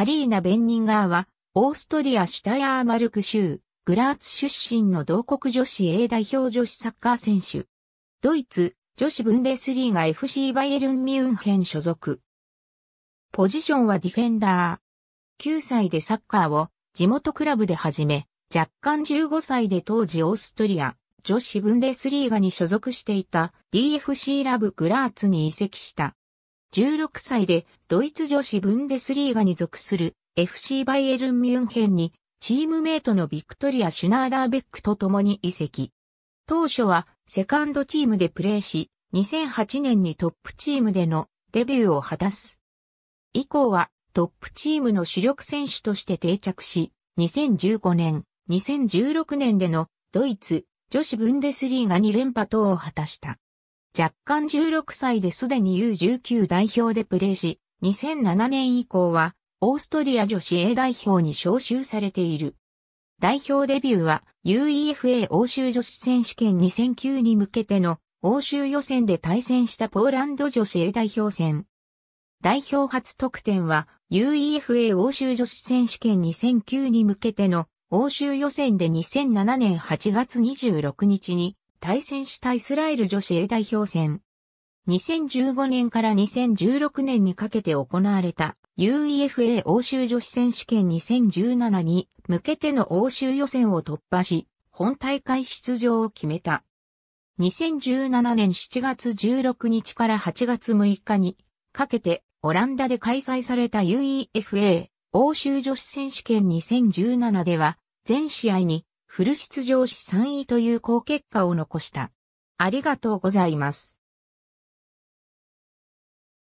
カリーナ・ベンニンガーは、オーストリア・シュタヤーマルク州、グラーツ出身の同国女子 A 代表女子サッカー選手。ドイツ、女子ブンデスリーガ FC バイエルン・ミュンヘン所属。ポジションはディフェンダー。9歳でサッカーを地元クラブで始め、若干15歳で当時オーストリア、女子ブンデスリーガに所属していた DFC ラブグラーツに移籍した。16歳でドイツ女子ブンデスリーガに属する FC バイエルン・ミュンヘンにチームメイトのビクトリア・シュナーダーベックと共に移籍。当初はセカンドチームでプレーし、2008年にトップチームでのデビューを果たす。以降はトップチームの主力選手として定着し、2015年、2016年でのドイツ女子ブンデスリーガに連覇等を果たした。若干16歳ですでに U19 代表でプレーし、2007年以降は、オーストリア女子 A 代表に招集されている。代表デビューは UEFA 欧州女子選手権2009に向けての欧州予選で対戦したポーランド女子 A 代表戦。代表初得点は UEFA 欧州女子選手権2009に向けての欧州予選で2007年8月26日に対戦したイスラエル女子 A 代表戦。2015年から2016年にかけて行われた UEFA 欧州女子選手権2017に向けての欧州予選を突破し、本大会出場を決めた。2017年7月16日から8月6日にかけてオランダで開催された UEFA 欧州女子選手権2017では全試合にフル出場し3位という好結果を残した。ありがとうございます。